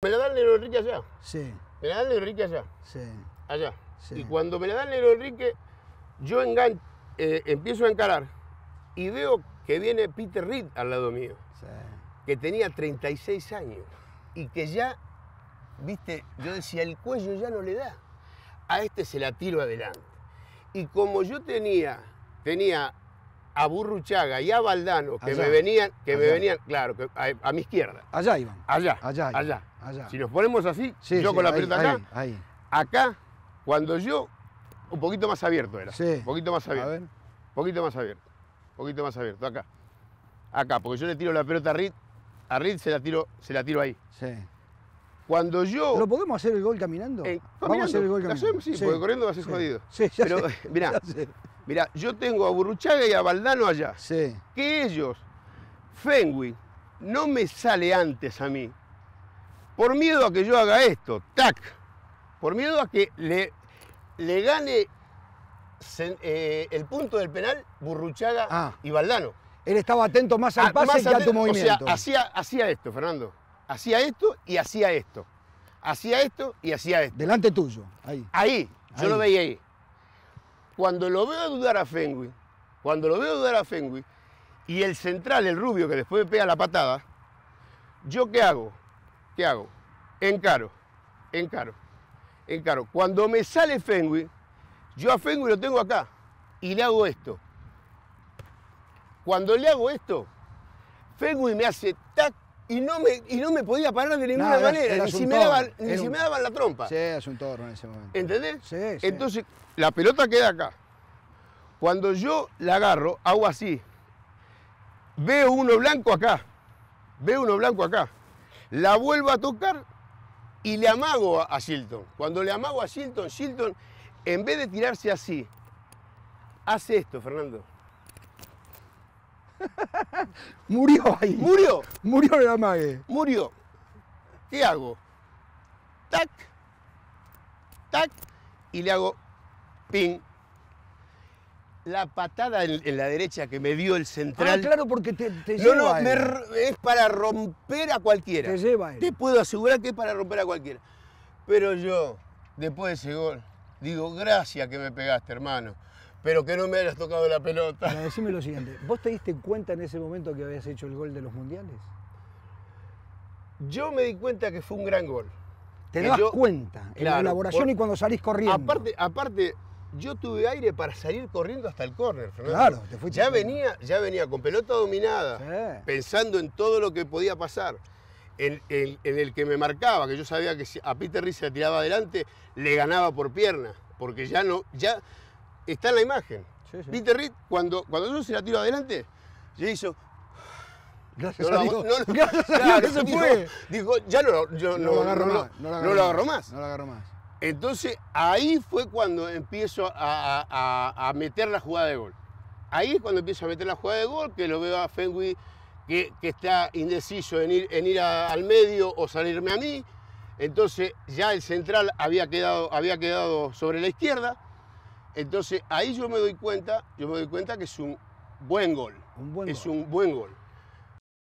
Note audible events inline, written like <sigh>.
Me la da el Enrique allá. Sí. Me la da el Enrique allá. Sí. Allá. Y cuando me la da el Enrique, yo eh, empiezo a encarar y veo que viene Peter Reed al lado mío. Que tenía 36 años y que ya, viste, yo decía, el cuello ya no le da. A este se la tiro adelante. Y como yo tenía, tenía a Burruchaga y a Valdano, que me venían, que me venían, claro, a, mi izquierda. Allá iban. Allá. Allá. Allá. Si nos ponemos así, yo con la pelota acá, acá, cuando yo, un poquito más abierto era. Un poquito más abierto. Un poquito más abierto. Un poquito más abierto, acá. Acá, porque yo le tiro la pelota a Reed, a Reed se la tiro, se la tiro ahí. Sí. Cuando yo. ¿Pero podemos hacer el gol caminando? Eh, Vamos a hacer el gol caminando. sí, porque corriendo vas a ser jodido. Sí, Pero <laughs> sé, mirá, yo tengo a Burruchaga y a baldano allá. Sí. Que ellos, Fenwick, no me sale antes a mí por miedo a que yo haga esto, tac, por miedo a que le, le gane eh, el punto del penal Burruchaga ah. y Valdano. Él estaba atento más al ah, pase a tu movimiento. O sea, hacía, esto, Fernando. Hacía esto y hacía esto. Hacía esto y hacía esto. Delante tuyo, ahí. Ahí, yo lo veía ahí. Cuando lo veo dudar a Fengui... cuando lo veo dudar a Fengui... y el central, el rubio, que después me pega la patada, ¿yo qué hago? ¿qué hago? Encaro, encaro, encaro. Cuando me sale Fenwick, yo a Fengui lo tengo acá y le hago esto. Cuando le hago esto, Fengui me hace tac y no me, y no me podía parar de ninguna manera, ni, si, me daban, si me daban la trompa. Sí, es un torno en ese momento. ¿Entendés? sí. Entonces, la pelota queda acá. Cuando yo la agarro, hago así. Veo uno blanco acá. Veo uno blanco acá la vuelvo a tocar y le amago a Shilton. Cuando le amago a Shilton, Shilton, en vez de tirarse así, hace esto, Fernando. <laughs> Murió ahí. Murió. Murió el amague. Murió. ¿Qué hago? Tac, tac, y le hago ping, la patada en, la derecha que me dio el central. Ah, claro, porque te, lleva. No, no, es para romper a cualquiera. Te lleva. Te puedo asegurar que es para romper a cualquiera. Pero yo, después de ese gol, digo, gracias que me pegaste, hermano. Pero que no me hayas tocado la pelota. decime lo siguiente. ¿Vos te diste cuenta en ese momento que habías hecho el gol de los mundiales? Yo me di cuenta que fue un gran gol. Te das cuenta en la elaboración y cuando salís corriendo. Aparte, aparte yo tuve aire para salir corriendo hasta el córner, Fernando. Claro, te fuiste. Ya venía, ya venía con pelota dominada, pensando en todo lo que podía pasar. En, el que me marcaba, que yo sabía que si a Peter se la tiraba adelante, le ganaba por pierna, porque ya no, ya está en la imagen. Peter cuando, cuando yo se la tiro adelante, ya hizo. Gracias no a Dios. No, <laughs> Dijo, ya no, lo más. No lo agarro más. No lo agarro más. Entonces ahí fue cuando empiezo a, meter la jugada de gol. Ahí es cuando empiezo a meter la jugada de gol, que lo veo a Fenwick que, está indeciso en ir, en ir al medio o salirme a mí. Entonces ya el central había quedado, había quedado sobre la izquierda. Entonces ahí yo me doy cuenta, yo me doy cuenta que es un buen gol. es un buen gol.